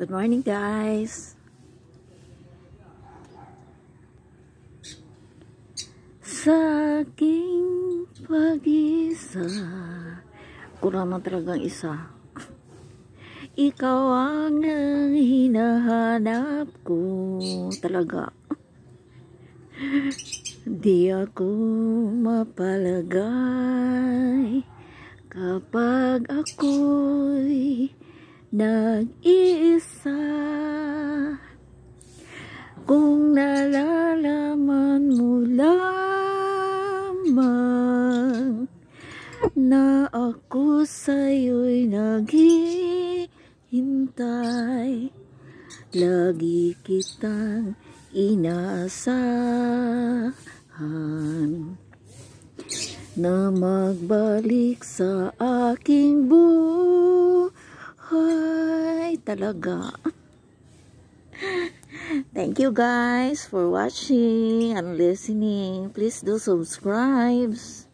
Good morning guys! Sa aking pag-isa Kurang na talagang isa Ikaw ang hinahanap ko Talaga Di ako mapalagay Kapag ako'y nag-iisa Kung nalalaman mo lamang Na ako sa'yo'y naghihintay Lagi kitang inaasahan na magbalik sa aking buhay talaga. Thank you guys for watching and listening. Please do subscribe.